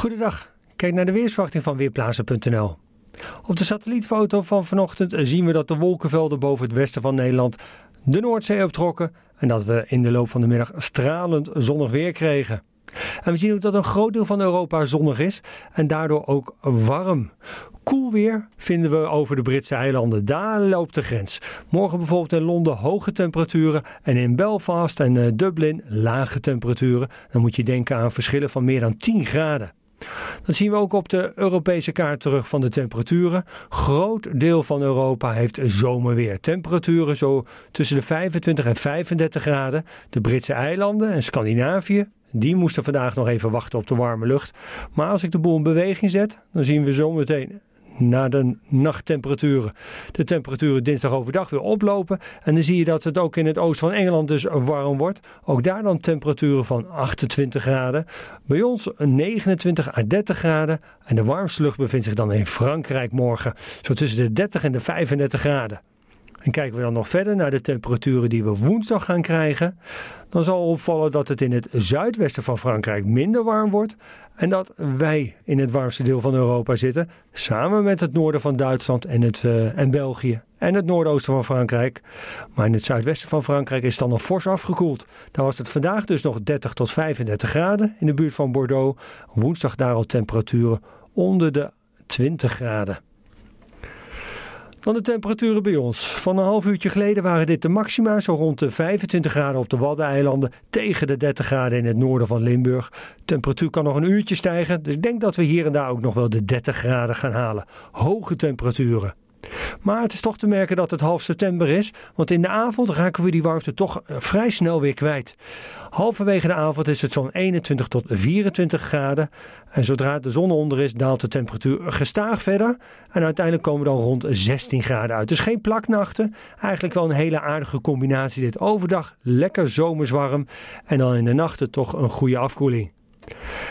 Goedendag, kijk naar de weersverwachting van Weerplaatsen.nl. Op de satellietfoto van vanochtend zien we dat de wolkenvelden boven het westen van Nederland de Noordzee optrokken en dat we in de loop van de middag stralend zonnig weer kregen. En we zien ook dat een groot deel van Europa zonnig is en daardoor ook warm. Koel weer vinden we over de Britse eilanden. Daar loopt de grens. Morgen bijvoorbeeld in Londen hoge temperaturen en in Belfast en eh, Dublin lage temperaturen. Dan moet je denken aan verschillen van meer dan 10 graden. Dat zien we ook op de Europese kaart terug van de temperaturen. Groot deel van Europa heeft zomerweer. Temperaturen zo tussen de 25 en 35 graden. De Britse eilanden en Scandinavië die moesten vandaag nog even wachten op de warme lucht. Maar als ik de boel in beweging zet, dan zien we zometeen naar de nachttemperaturen. De temperaturen dinsdag overdag weer oplopen. En dan zie je dat het ook in het oosten van Engeland dus warm wordt. Ook daar dan temperaturen van 28 graden. Bij ons 29 à 30 graden. En de warmste lucht bevindt zich dan in Frankrijk morgen. Zo tussen de 30 en de 35 graden. En kijken we dan nog verder naar de temperaturen die we woensdag gaan krijgen, dan zal opvallen dat het in het zuidwesten van Frankrijk minder warm wordt en dat wij in het warmste deel van Europa zitten, samen met het noorden van Duitsland en, het, eh, en België en het noordoosten van Frankrijk. Maar in het zuidwesten van Frankrijk is het dan nog fors afgekoeld. Daar was het vandaag dus nog 30 tot 35 graden in de buurt van Bordeaux. Woensdag daar al temperaturen onder de 20 graden. Dan de temperaturen bij ons. Van een half uurtje geleden waren dit de maxima, zo rond de 25 graden op de Waddeneilanden, tegen de 30 graden in het noorden van Limburg. temperatuur kan nog een uurtje stijgen, dus ik denk dat we hier en daar ook nog wel de 30 graden gaan halen. Hoge temperaturen. Maar het is toch te merken dat het half september is, want in de avond raken we die warmte toch eh, vrij snel weer kwijt. Halverwege de avond is het zo'n 21 tot 24 graden. En zodra de zon onder is, daalt de temperatuur gestaag verder. En uiteindelijk komen we dan rond 16 graden uit. Dus geen plaknachten. Eigenlijk wel een hele aardige combinatie. Dit overdag lekker zomerswarm, En dan in de nachten toch een goede afkoeling.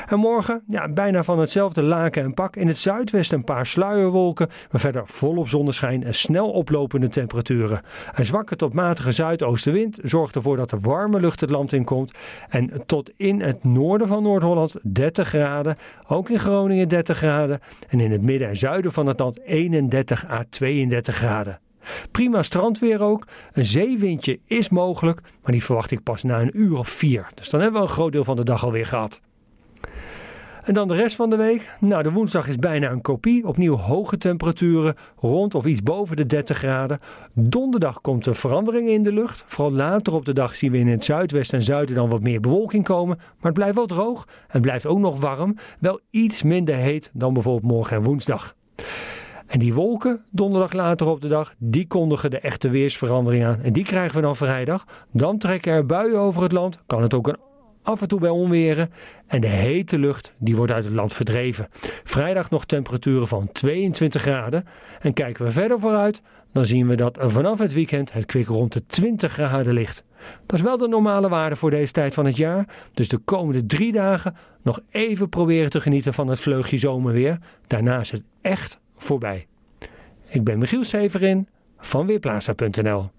En morgen, ja, bijna van hetzelfde laken en pak. In het zuidwesten een paar sluierwolken, maar verder volop zonneschijn en snel oplopende temperaturen. Een zwakke tot matige zuidoostenwind zorgt ervoor dat de warme lucht het land inkomt. En tot in het noorden van Noord-Holland 30 graden. Ook in Groningen 30 graden. En in het midden en zuiden van het land 31 à 32 graden. Prima strandweer ook. Een zeewindje is mogelijk, maar die verwacht ik pas na een uur of vier. Dus dan hebben we een groot deel van de dag alweer gehad. En dan de rest van de week. Nou, de woensdag is bijna een kopie. Opnieuw hoge temperaturen, rond of iets boven de 30 graden. Donderdag komt er verandering in de lucht. Vooral later op de dag zien we in het zuidwesten en zuiden dan wat meer bewolking komen. Maar het blijft wel droog. Het blijft ook nog warm. Wel iets minder heet dan bijvoorbeeld morgen en woensdag. En die wolken, donderdag later op de dag, die kondigen de echte weersverandering aan. En die krijgen we dan vrijdag. Dan trekken er buien over het land. Kan het ook een af en toe bij onweren en de hete lucht die wordt uit het land verdreven. Vrijdag nog temperaturen van 22 graden en kijken we verder vooruit, dan zien we dat vanaf het weekend het kwik rond de 20 graden ligt. Dat is wel de normale waarde voor deze tijd van het jaar, dus de komende drie dagen nog even proberen te genieten van het vleugje zomerweer. Daarna is het echt voorbij. Ik ben Michiel Severin van Weerplaza.nl